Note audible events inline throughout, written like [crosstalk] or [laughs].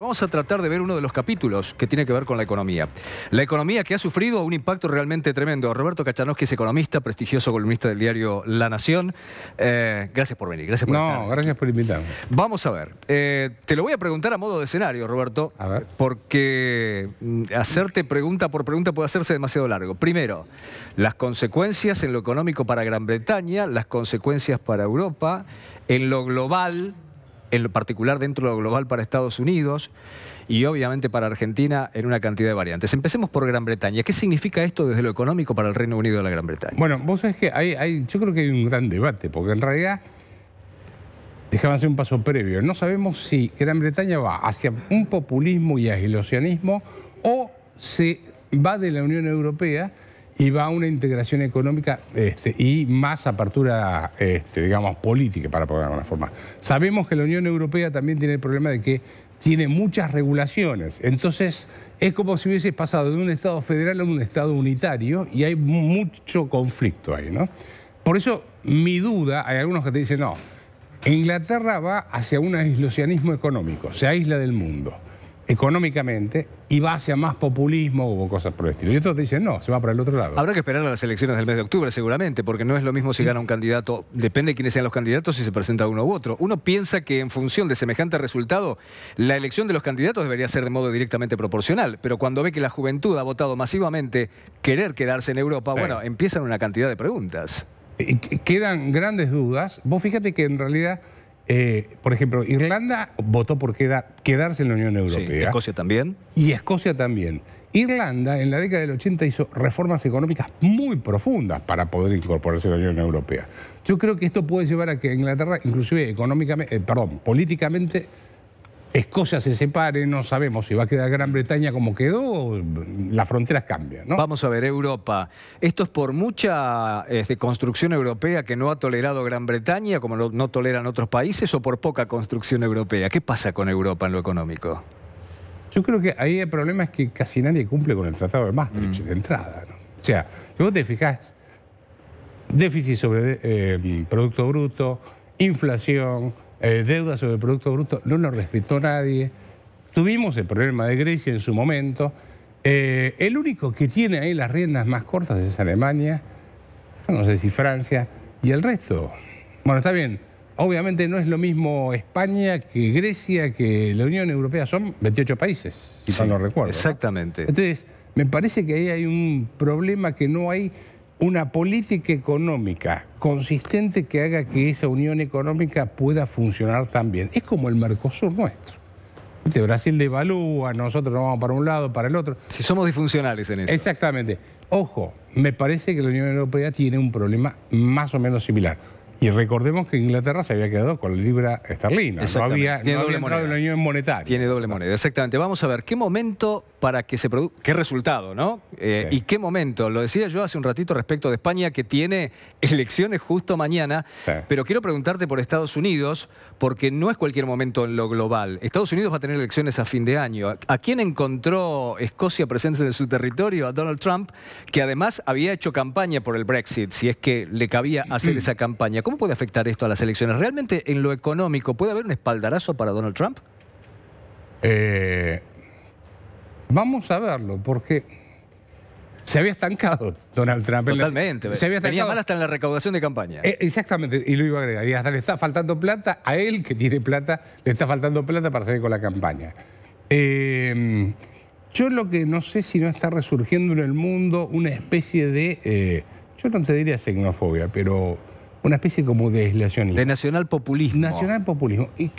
Vamos a tratar de ver uno de los capítulos que tiene que ver con la economía. La economía que ha sufrido un impacto realmente tremendo. Roberto Cachanos, es economista, prestigioso columnista del diario La Nación. Eh, gracias por venir, gracias por No, gracias por invitarme. Vamos a ver, eh, te lo voy a preguntar a modo de escenario, Roberto, a ver. porque mm, hacerte pregunta por pregunta puede hacerse demasiado largo. Primero, las consecuencias en lo económico para Gran Bretaña, las consecuencias para Europa, en lo global en particular dentro de lo global para Estados Unidos y obviamente para Argentina en una cantidad de variantes. Empecemos por Gran Bretaña. ¿Qué significa esto desde lo económico para el Reino Unido de la Gran Bretaña? Bueno, vos sabés que hay, yo creo que hay un gran debate, porque en realidad, déjame hacer un paso previo, no sabemos si Gran Bretaña va hacia un populismo y aislacionismo o se va de la Unión Europea y va a una integración económica este, y más apertura, este, digamos, política, para ponerlo de alguna forma. Sabemos que la Unión Europea también tiene el problema de que tiene muchas regulaciones. Entonces, es como si hubiese pasado de un Estado federal a un Estado unitario y hay mucho conflicto ahí, ¿no? Por eso, mi duda, hay algunos que te dicen, no, Inglaterra va hacia un aislacionismo económico, se aísla del mundo económicamente y va hacia más populismo o cosas por el estilo. Y otros dicen, no, se va para el otro lado. Habrá que esperar a las elecciones del mes de octubre seguramente, porque no es lo mismo si gana un candidato, depende de quiénes sean los candidatos, si se presenta uno u otro. Uno piensa que en función de semejante resultado, la elección de los candidatos debería ser de modo directamente proporcional, pero cuando ve que la juventud ha votado masivamente querer quedarse en Europa, bueno, empiezan una cantidad de preguntas. Quedan grandes dudas. Vos fíjate que en realidad eh, por ejemplo, Irlanda votó por quedarse en la Unión Europea. Sí, Escocia también. Y Escocia también. Irlanda en la década del 80 hizo reformas económicas muy profundas para poder incorporarse a la Unión Europea. Yo creo que esto puede llevar a que Inglaterra, inclusive económicamente, eh, perdón, políticamente Escocia se separe, no sabemos si va a quedar Gran Bretaña como quedó, o las fronteras cambian. ¿no? Vamos a ver, Europa. Esto es por mucha eh, construcción europea que no ha tolerado Gran Bretaña, como no, toleran otros países, o por poca construcción europea. ¿Qué pasa con Europa en lo económico? Yo creo que ahí el problema es que casi nadie cumple con el Tratado de Maastricht mm. de entrada. O sea, si vos te fijás, déficit sobre eh, Producto Bruto, inflación, eh, deuda sobre Producto Bruto, no lo respetó nadie. Tuvimos el problema de Grecia en su momento. Eh, el único que tiene ahí las riendas más cortas es Alemania, no sé si Francia, y el resto. Bueno, está bien. Obviamente no es lo mismo España que Grecia, que la Unión Europea. Son 28 países, si no recuerdo. Exactamente. Entonces, me parece que ahí hay un problema que no hay una política económica consistente que haga que esa unión económica pueda funcionar también. Es como el Mercosur nuestro. Este Brasil devalúa, nosotros nos vamos para un lado, para el otro. Si somos disfuncionales en eso. Exactamente. Ojo, me parece que la Unión Europea tiene un problema más o menos similar. Y recordemos que Inglaterra se había quedado con la libra esterlina. No había, había entrado la Unión Monetaria. Tiene doble moneda, exactamente. Vamos a ver, ¿qué momento para que se produzca. ¿Qué resultado, no? Eh, ¿Y qué momento? Lo decía yo hace un ratito respecto de España, que tiene [laughs] elecciones justo mañana, pero quiero preguntarte por Estados Unidos, porque no es cualquier momento en lo global. Estados Unidos va a tener elecciones a fin de año. ¿A quién encontró Escocia presente en su territorio? A Donald Trump, que además había hecho campaña por el Brexit, si es que le cabía hacer mm. esa campaña. ¿Cómo puede afectar esto a las elecciones? ¿Realmente en lo económico puede haber un espaldarazo para Donald Trump? Eh, Vamos a verlo, porque se había estancado Donald Trump. Totalmente. Se había Tenía mal hasta en la recaudación de campaña. Eh, exactamente, y lo iba a agregar. Y hasta le está faltando plata, a él que tiene plata, le está faltando plata para seguir con la campaña. Eh, yo lo que no sé si no está resurgiendo en el mundo una especie de, eh, yo no te diría xenofobia, pero una especie como de islacionismo. De nacional populismo. Nacional populismo. ¿Y,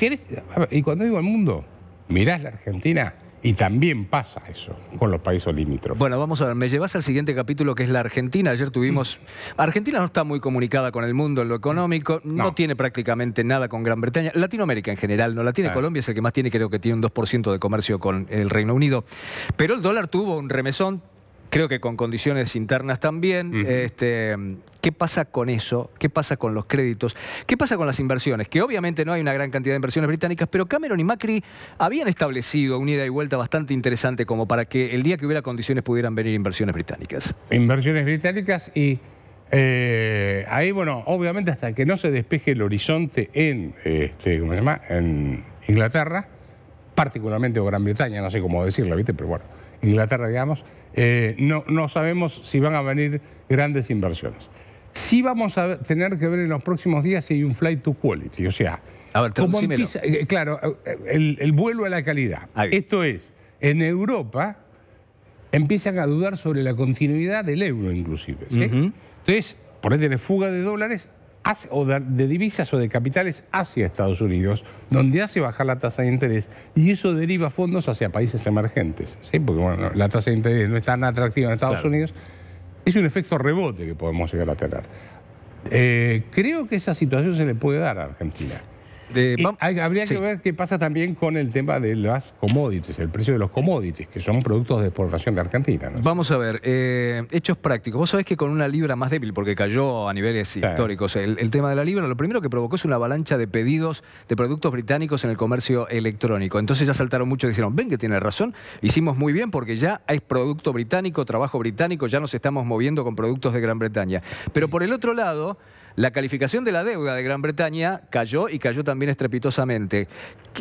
y cuando digo al mundo, mirás la Argentina y también pasa eso con los países limítrofes. Bueno, vamos a ver, me llevas al siguiente capítulo que es la Argentina. Ayer tuvimos... Mm. Argentina no está muy comunicada con el mundo en lo económico, mm. no, tiene prácticamente nada con Gran Bretaña. Latinoamérica en general no la tiene. Eh. Colombia es el que más tiene, creo que tiene un 2% de comercio con el Reino Unido. Pero el dólar tuvo un remesón, creo que con condiciones internas también. este, ¿Qué pasa con eso? ¿Qué pasa con los créditos? ¿Qué pasa con las inversiones? Que obviamente no hay una gran cantidad de inversiones británicas, pero Cameron y Macri habían establecido una ida y vuelta bastante interesante como para que el día que hubiera condiciones pudieran venir inversiones británicas. Inversiones británicas y... Eh, ahí, bueno, obviamente hasta que no se despeje el horizonte en, este, en Inglaterra, particularmente o Gran Bretaña, no sé cómo decirlo, ¿viste? Pero bueno, Inglaterra, digamos, eh, no, no sabemos si van a venir grandes inversiones. Sí vamos a tener que ver en los próximos días si hay un flight to quality, o sea, a ver, empieza, eh, claro, eh, el, vuelo a la calidad. Esto es, en Europa empiezan a dudar sobre la continuidad del euro inclusive. Entonces, por ahí tiene fuga de dólares o de, divisas o de capitales hacia Estados Unidos, donde hace bajar la tasa de interés y eso deriva fondos hacia países emergentes, porque bueno, la tasa de interés no es tan atractiva en Estados Unidos, es un efecto rebote que podemos llegar a tener. Eh, creo que esa situación se le puede dar a Argentina habría que ver qué pasa también con el tema de las commodities, el precio de los commodities, que son productos de exportación de Argentina. Vamos a ver, eh, hechos prácticos. Vos sabés que con una libra más débil, porque cayó a niveles históricos, el, tema de la libra, lo primero que provocó es una avalancha de pedidos de productos británicos en el comercio electrónico. Entonces ya saltaron mucho y dijeron, ven que tiene razón, hicimos muy bien porque ya hay producto británico, trabajo británico, ya nos estamos moviendo con productos de Gran Bretaña. Pero por el otro lado... La calificación de la deuda de Gran Bretaña cayó y cayó también estrepitosamente.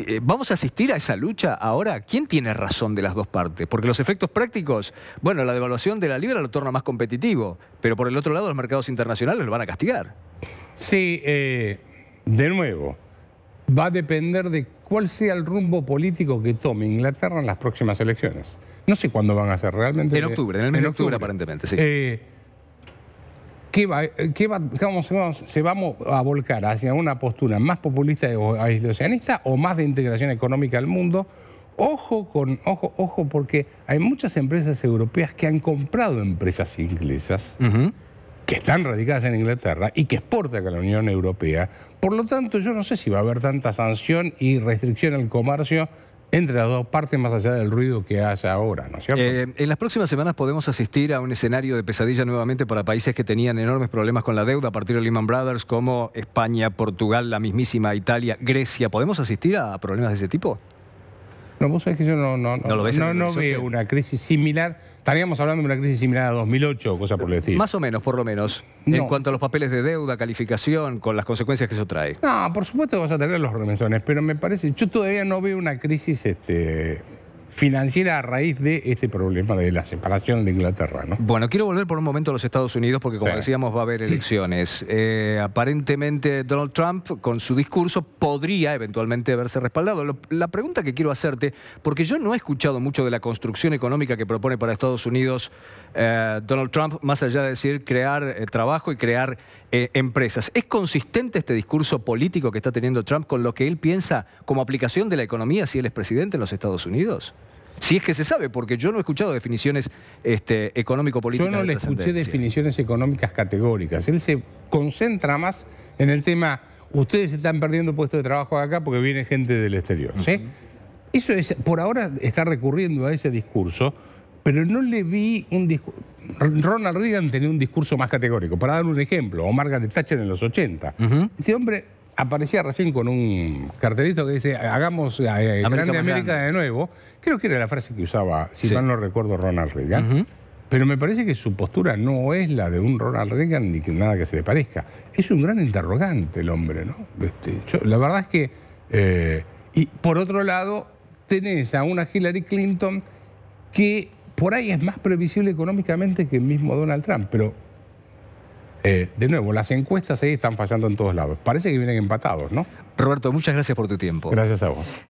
Eh, ¿Vamos a asistir a esa lucha ahora? ¿Quién tiene razón de las dos partes? Porque los efectos prácticos, bueno, la devaluación de la libra lo torna más competitivo, pero por el otro lado los mercados internacionales lo van a castigar. Sí, eh, de nuevo, va a depender de cuál sea el rumbo político que tome Inglaterra en las próximas elecciones. No sé cuándo van a ser realmente. En octubre, en el mes de octubre, aparentemente, sí. Eh, que, va, se vamos a volcar hacia una postura más populista o aislacionista o más de integración económica al mundo. Ojo con, ojo, ojo, porque hay muchas empresas europeas que han comprado empresas inglesas que están radicadas en Inglaterra y que exportan a la Unión Europea. Por lo tanto, yo no sé si va a haber tanta sanción y restricción al comercio entre las dos partes, más allá del ruido que hace ahora, ¿no es cierto? Eh, en las próximas semanas podemos asistir a un escenario de pesadilla nuevamente para países que tenían enormes problemas con la deuda a partir de Lehman Brothers, como España, Portugal, la mismísima Italia, Grecia. ¿Podemos asistir a problemas de ese tipo? No, vos sabés que yo no, lo no, veo una crisis similar. Estaríamos hablando de una crisis similar a 2008, cosa por decir. Más o menos, por lo menos. En cuanto a los papeles de deuda, calificación, con las consecuencias que eso trae. No, por supuesto vas a tener los remesones, pero me parece, yo todavía no veo una crisis este, financiera a raíz de este problema de la separación de Inglaterra. ¿no? Bueno, quiero volver por un momento a los Estados Unidos porque, como decíamos, va a haber elecciones. [laughs] Eh, aparentemente Donald Trump, con su discurso, podría eventualmente verse respaldado. la pregunta que quiero hacerte, porque yo no he escuchado mucho de la construcción económica que propone para Estados Unidos eh, Donald Trump, más allá de decir crear eh, trabajo y crear empresas. ¿Es consistente este discurso político que está teniendo Trump con lo que él piensa como aplicación de la economía si él es presidente en los Estados Unidos? Si es que se sabe, porque yo no he escuchado definiciones este, económico-políticas. Yo no le escuché definiciones económicas categóricas. Él se concentra más en el tema, ustedes están perdiendo puestos de trabajo acá porque viene gente del exterior. ¿sí? Eso es, por ahora está recurriendo a ese discurso, pero no le vi un discurso... Ronald Reagan tenía un discurso más categórico. Para dar un ejemplo, o Margaret Thatcher en los 80. Este hombre aparecía recién con un cartelito que dice, hagamos eh, Grande América de nuevo. Creo que era la frase que usaba, si mal no recuerdo, Ronald Reagan. Pero me parece que su postura no es la de un Ronald Reagan ni que nada que se le parezca. Es un gran interrogante el hombre, ¿no? Este, la verdad es que... Eh, y por otro lado, tenés a una Hillary Clinton que por ahí es más previsible económicamente que el mismo Donald Trump, pero eh, de nuevo, las encuestas ahí eh, están fallando en todos lados. Parece que vienen empatados, ¿no? Roberto, muchas gracias por tu tiempo. Gracias a vos.